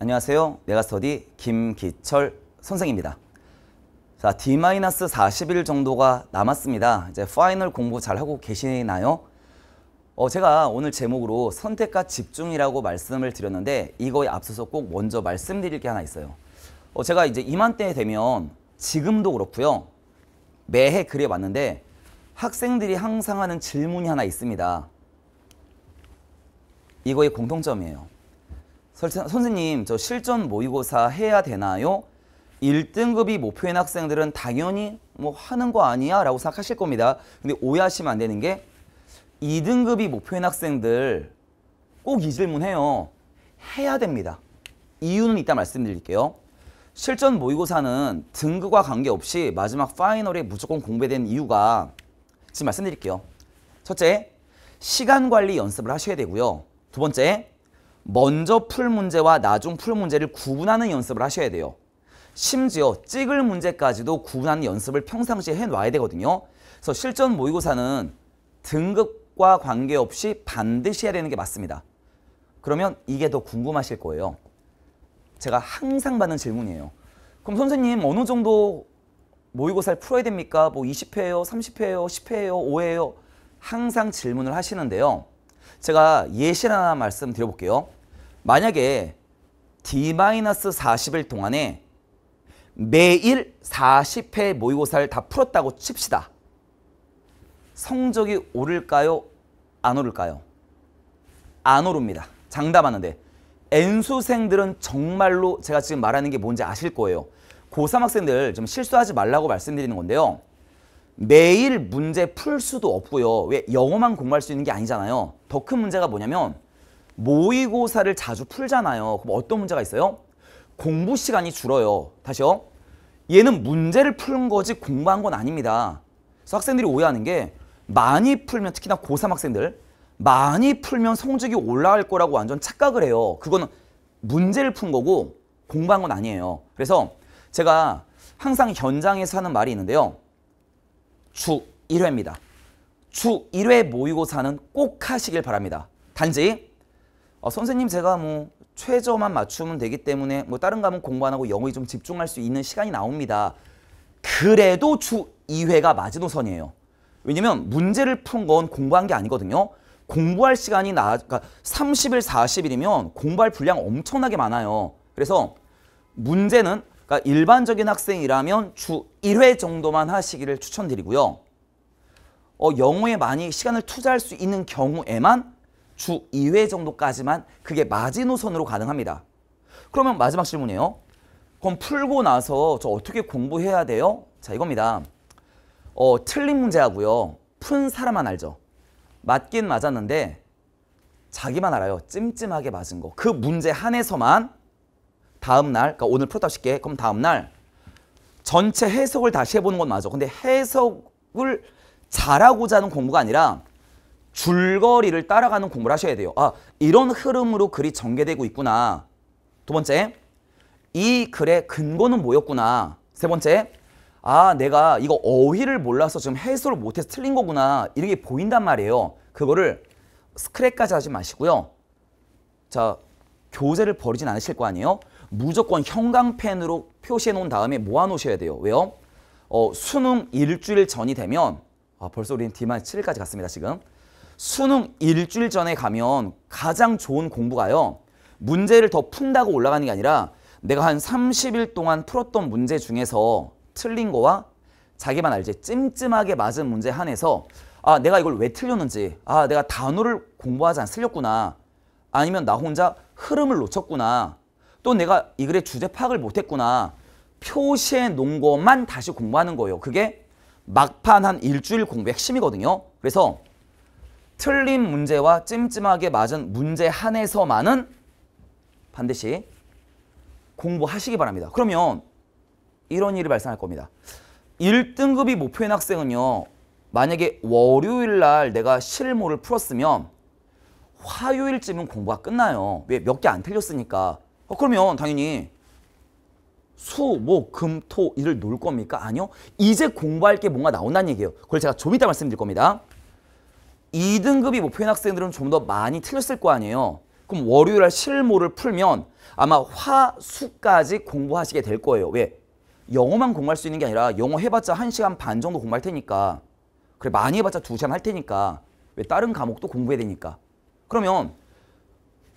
안녕하세요. 메가스터디 김기철 선생입니다. 자, D-40일 정도가 남았습니다. 이제 파이널 공부 잘하고 계시나요? 어, 제가 오늘 제목으로 선택과 집중이라고 말씀을 드렸는데 이거에 앞서서 꼭 먼저 말씀드릴 게 하나 있어요. 어, 제가 이제 이맘때 되면 지금도 그렇고요. 매해 글에 왔는데 학생들이 항상 하는 질문이 하나 있습니다. 이거의 공통점이에요. 선생님 저 실전 모의고사 해야 되나요? 1등급이 목표인 학생들은 당연히 뭐 하는 거 아니야 라고 생각하실 겁니다. 근데 오해하시면 안 되는 게 2등급이 목표인 학생들 꼭 이 질문해요. 해야 됩니다. 이유는 이따 말씀드릴게요. 실전 모의고사는 등급과 관계없이 마지막 파이널에 무조건 공배된 이유가 지금 말씀드릴게요. 첫째, 시간 관리 연습을 하셔야 되고요. 두 번째, 먼저 풀 문제와 나중 풀 문제를 구분하는 연습을 하셔야 돼요. 심지어 찍을 문제까지도 구분하는 연습을 평상시에 해놔야 되거든요. 그래서 실전 모의고사는 등급과 관계없이 반드시 해야 되는 게 맞습니다. 그러면 이게 더 궁금하실 거예요. 제가 항상 받는 질문이에요. 그럼 선생님 어느 정도 모의고사를 풀어야 됩니까? 뭐 20회예요? 30회예요? 10회예요? 5회예요? 항상 질문을 하시는데요. 제가 예시를 하나 말씀드려볼게요. 만약에 D-40일 동안에 매일 40회 모의고사를 다 풀었다고 칩시다. 성적이 오를까요? 안 오를까요? 안 오릅니다. 장담하는데 N수생들은 정말로 제가 지금 말하는 게 뭔지 아실 거예요. 고3 학생들 좀 실수하지 말라고 말씀드리는 건데요. 매일 문제 풀 수도 없고요. 왜 영어만 공부할 수 있는 게 아니잖아요. 더 큰 문제가 뭐냐면 모의고사를 자주 풀잖아요. 그럼 어떤 문제가 있어요? 공부 시간이 줄어요. 다시요. 얘는 문제를 푸는 거지 공부한 건 아닙니다. 그래서 학생들이 오해하는 게 많이 풀면 특히나 고3 학생들 많이 풀면 성적이 올라갈 거라고 완전 착각을 해요. 그거는 문제를 푼 거고 공부한 건 아니에요. 그래서 제가 항상 현장에서 하는 말이 있는데요. 주 1회입니다. 주 1회 모의고사는 꼭 하시길 바랍니다. 단지 어, 선생님 제가 뭐 최저만 맞추면 되기 때문에 뭐 다른 과목 공부 안 하고 영어에 좀 집중할 수 있는 시간이 나옵니다. 그래도 주 2회가 마지노선이에요. 왜냐면 문제를 푼 건 공부한 게 아니거든요. 공부할 시간이 나, 그러니까 30일, 40일이면 공부할 분량 엄청나게 많아요. 그래서 문제는 그러니까 일반적인 학생이라면 주 1회 정도만 하시기를 추천드리고요. 어, 영어에 많이 시간을 투자할 수 있는 경우에만 주 2회 정도까지만 그게 마지노선으로 가능합니다. 그러면 마지막 질문이에요. 그럼 풀고 나서 저 어떻게 공부해야 돼요? 자 이겁니다. 어, 틀린 문제하고요. 푼 사람만 알죠. 맞긴 맞았는데 자기만 알아요. 찜찜하게 맞은 거. 그 문제 한에서만 다음날, 그러니까 오늘 풀었다 쉽게, 그럼 다음날 전체 해석을 다시 해보는 건 맞아. 근데 해석을 잘하고자 하는 공부가 아니라 줄거리를 따라가는 공부를 하셔야 돼요. 아, 이런 흐름으로 글이 전개되고 있구나. 두 번째, 이 글의 근거는 뭐였구나. 세 번째, 아, 내가 이거 어휘를 몰라서 지금 해소를 못해서 틀린 거구나. 이렇게 보인단 말이에요. 그거를 스크랩까지 하지 마시고요. 자, 교재를 버리진 않으실 거 아니에요? 무조건 형광펜으로 표시해 놓은 다음에 모아 놓으셔야 돼요. 왜요? 어, 수능 일주일 전이 되면 아, 벌써 우리는 D-7까지 갔습니다, 지금. 수능 일주일 전에 가면 가장 좋은 공부가요. 문제를 더 푼다고 올라가는 게 아니라 내가 한 30일 동안 풀었던 문제 중에서 틀린 거와 자기만 알지 찜찜하게 맞은 문제 한에서 아 내가 이걸 왜 틀렸는지 아 내가 단어를 공부하지 않으렸구나 아니면 나 혼자 흐름을 놓쳤구나 또 내가 이 글의 주제 파악을 못했구나 표시해 놓은 것만 다시 공부하는 거예요 그게 막판 한 일주일 공부의 핵심이거든요 그래서 틀린 문제와 찜찜하게 맞은 문제 한에서만은 반드시 공부하시기 바랍니다. 그러면 이런 일이 발생할 겁니다. 1등급이 목표인 학생은요. 만약에 월요일 날 내가 실무를 풀었으면 화요일쯤은 공부가 끝나요. 왜? 몇 개 안 틀렸으니까. 어, 그러면 당연히 수, 목, 금, 토, 일을 놓을 겁니까? 아니요. 이제 공부할 게 뭔가 나온다는 얘기예요. 그걸 제가 좀 이따 말씀드릴 겁니다. 2등급이 목표인 학생들은 좀 더 많이 틀렸을 거 아니에요. 그럼 월요일 날 실모를 풀면 아마 화, 수까지 공부하시게 될 거예요. 왜? 영어만 공부할 수 있는 게 아니라 영어 해봤자 1시간 반 정도 공부할 테니까 그래 많이 해봤자 2시간 할 테니까 왜 다른 과목도 공부해야 되니까 그러면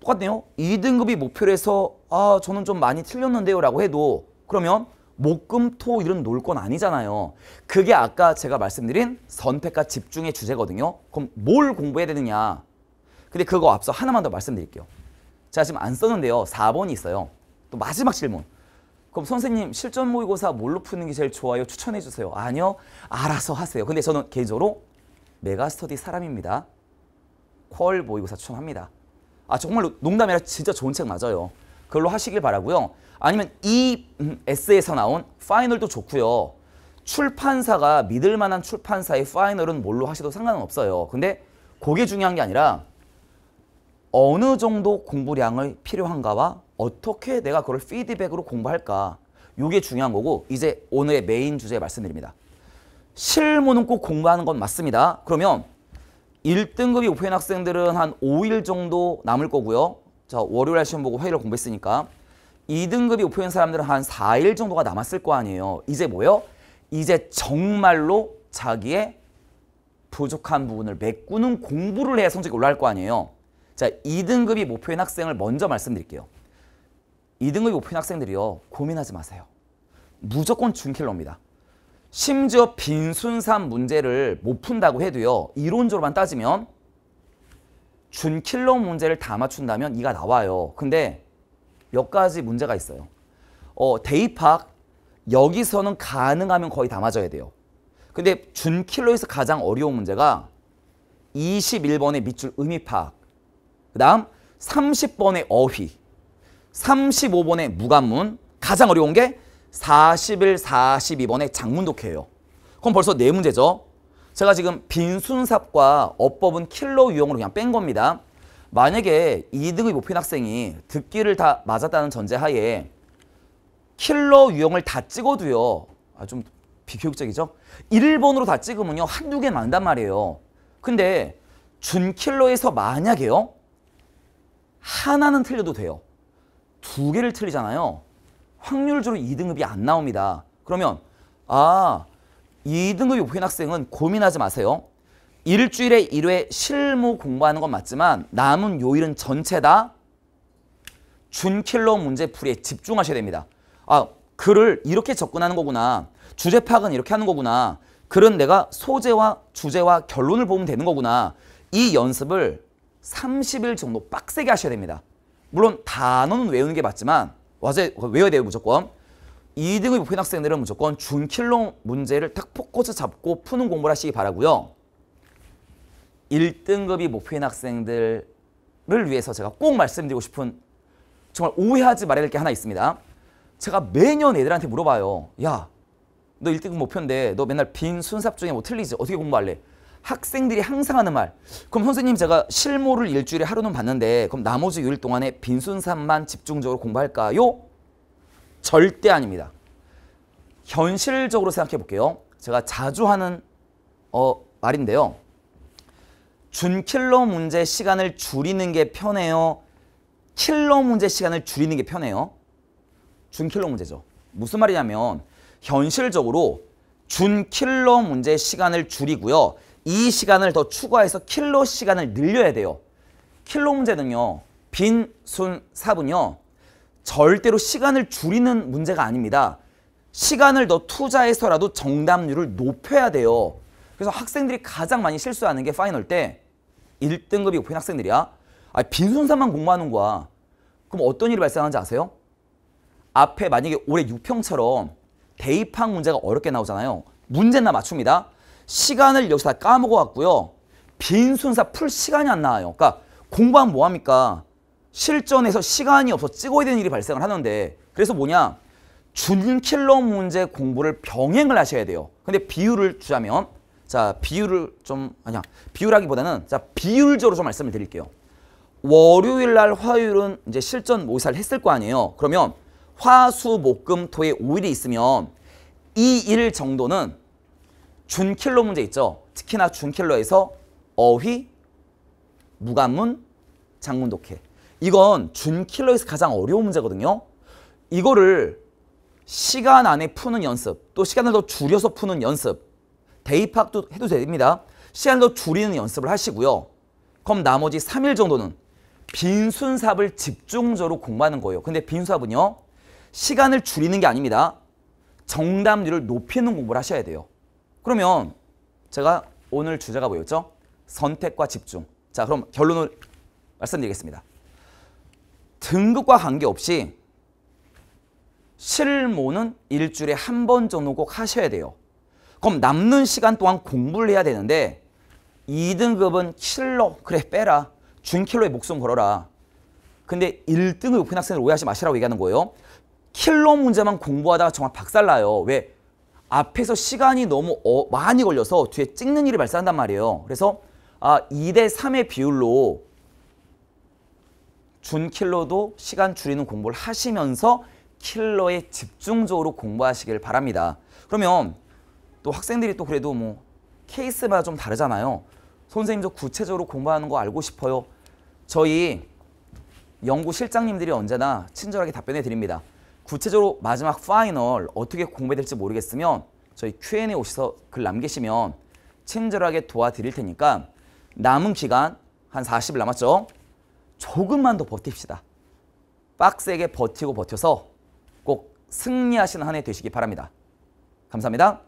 똑같네요. 2등급이 목표로 해서 아 저는 좀 많이 틀렸는데요 라고 해도 그러면 목금토 이런 놀 건 아니잖아요. 그게 아까 제가 말씀드린 선택과 집중의 주제거든요. 그럼 뭘 공부해야 되느냐. 근데 그거 앞서 하나만 더 말씀드릴게요. 제가 지금 안 썼는데요. 4번이 있어요. 또 마지막 질문. 그럼 선생님 실전 모의고사 뭘로 푸는 게 제일 좋아요? 추천해 주세요. 아니요. 알아서 하세요. 근데 저는 개인적으로 메가스터디 사람입니다. 퀄 모의고사 추천합니다. 아 정말로 농담이 라 진짜 좋은 책 맞아요. 그걸로 하시길 바라고요. 아니면 이 음, 에세이에서 나온 파이널도 좋고요. 출판사가 믿을 만한 출판사의 파이널은 뭘로 하셔도 상관은 없어요. 근데 그게 중요한 게 아니라 어느 정도 공부량을 필요한가와 어떻게 내가 그걸 피드백으로 공부할까 이게 중요한 거고 이제 오늘의 메인 주제 말씀드립니다. 실무는 꼭 공부하는 건 맞습니다. 그러면 1등급이 오픈 학생들은 한 5일 정도 남을 거고요. 자 월요일 날 시험 보고 회의를 공부했으니까 2등급이 목표인 사람들은 한 4일 정도가 남았을 거 아니에요. 이제 뭐요? 이제 정말로 자기의 부족한 부분을 메꾸는 공부를 해야 성적이 올라갈 거 아니에요. 자, 2등급이 목표인 학생을 먼저 말씀드릴게요. 2등급이 목표인 학생들이요. 고민하지 마세요. 무조건 준킬러입니다. 심지어 빈순산 문제를 못 푼다고 해도요. 이론적으로만 따지면 준킬러 문제를 다 맞춘다면 이가 나와요. 근데 몇 가지 문제가 있어요. 어, 대입학 여기서는 가능하면 거의 다 맞아야 돼요. 근데 준킬러에서 가장 어려운 문제가 21번의 밑줄 의미 파악. 그 다음 30번의 어휘. 35번의 무관문. 가장 어려운 게 41, 42번의 장문 독해예요. 그럼 벌써 네 문제죠. 제가 지금 빈순삽과 어법은 킬러 유형으로 그냥 뺀 겁니다. 만약에 2등의 목표인 학생이 듣기를 다 맞았다는 전제하에 킬러 유형을 다 찍어도요. 아, 좀 비교육적이죠? 1번으로 다 찍으면요. 한두 개 만단 말이에요. 근데 준킬러에서 만약에요. 하나는 틀려도 돼요. 두 개를 틀리잖아요. 확률적으로 2등급이 안 나옵니다. 그러면 아 2등급 요인 학생은 고민하지 마세요. 일주일에 1회 실무 공부하는 건 맞지만 남은 요일은 전체 다 준킬러 문제 풀이에 집중하셔야 됩니다. 아, 글을 이렇게 접근하는 거구나. 주제 파악은 이렇게 하는 거구나. 글은 내가 소재와 주제와 결론을 보면 되는 거구나. 이 연습을 30일 정도 빡세게 하셔야 됩니다. 물론 단어는 외우는 게 맞지만 와제 외워야 돼요 무조건. 2등의 목표인 학생들은 무조건 준킬로 문제를 딱 포커스 잡고 푸는 공부를 하시기 바라고요. 1등급이 목표인 학생들을 위해서 제가 꼭 말씀드리고 싶은 정말 오해하지 말아야 될 게 하나 있습니다. 제가 매년 애들한테 물어봐요. 야, 너 1등급 목표인데 너 맨날 빈 순삽 중에 뭐 틀리지? 어떻게 공부할래? 학생들이 항상 하는 말. 그럼 선생님 제가 실무를 일주일에 하루는 봤는데 그럼 나머지 요일 동안에 빈순삽만 집중적으로 공부할까요? 절대 아닙니다. 현실적으로 생각해 볼게요. 제가 자주 하는 어, 말인데요. 준킬러 문제 시간을 줄이는 게 편해요? 킬러 문제 시간을 줄이는 게 편해요? 준킬러 문제죠. 무슨 말이냐면 현실적으로 준킬러 문제 시간을 줄이고요. 이 시간을 더 추가해서 킬러 시간을 늘려야 돼요. 킬러 문제는요. 빈, 순, 삽은요. 절대로 시간을 줄이는 문제가 아닙니다. 시간을 더 투자해서라도 정답률을 높여야 돼요. 그래서 학생들이 가장 많이 실수하는 게 파이널 때 1등급이 높편 학생들이야. 아, 빈손사만 공부하는 거야. 그럼 어떤 일이 발생하는지 아세요? 앞에 만약에 올해 6평처럼 대입학 문제가 어렵게 나오잖아요. 문제나 맞춥니다. 시간을 여기서 다 까먹어왔고요. 빈손사 풀 시간이 안 나와요. 그러니까 공부하면 뭐합니까? 실전에서 시간이 없어 찍어야 되는 일이 발생을 하는데 그래서 뭐냐 준킬러 문제 공부를 병행을 하셔야 돼요 근데 비율을 주자면 자 비율을 좀 아니야 비율하기보다는 자 비율적으로 좀 말씀을 드릴게요 월요일 날 화요일은 이제 실전 모의사를 했을 거 아니에요 그러면 화수목금토에 5일이 있으면 이 일 정도는 준킬러 문제 있죠 특히나 준킬러에서 어휘 무관문 장문독해 이건 준킬러에서 가장 어려운 문제거든요. 이거를 시간 안에 푸는 연습, 또 시간을 더 줄여서 푸는 연습, 대입학도 해도 됩니다. 시간을 더 줄이는 연습을 하시고요. 그럼 나머지 3일 정도는 빈순삽을 집중적으로 공부하는 거예요. 근데 빈순삽은요. 시간을 줄이는 게 아닙니다. 정답률을 높이는 공부를 하셔야 돼요. 그러면 제가 오늘 주제가 뭐였죠? 선택과 집중. 자, 그럼 결론을 말씀드리겠습니다. 등급과 관계없이 실무는 일주일에 한 번 정도 꼭 하셔야 돼요. 그럼 남는 시간 동안 공부를 해야 되는데 2등급은 킬러, 그래 빼라. 준킬러의 목숨 걸어라. 근데 1등급 높은 학생을 오해하지 마시라고 얘기하는 거예요. 킬러 문제만 공부하다가 정말 박살나요. 왜? 앞에서 시간이 너무 어, 많이 걸려서 뒤에 찍는 일이 발생한단 말이에요. 그래서 아, 2 대 3의 비율로 준킬러도 시간 줄이는 공부를 하시면서 킬러에 집중적으로 공부하시길 바랍니다. 그러면 또 학생들이 또 그래도 뭐 케이스마다 좀 다르잖아요. 선생님 저 구체적으로 공부하는 거 알고 싶어요. 저희 연구 실장님들이 언제나 친절하게 답변해 드립니다. 구체적으로 마지막 파이널 어떻게 공부될지 모르겠으면 저희 Q&A 오셔서 글 남기시면 친절하게 도와드릴 테니까 남은 기간 한 40일 남았죠? 조금만 더 버팁시다. 빡세게 버티고 버텨서 꼭 승리하시는 한 해 되시기 바랍니다. 감사합니다.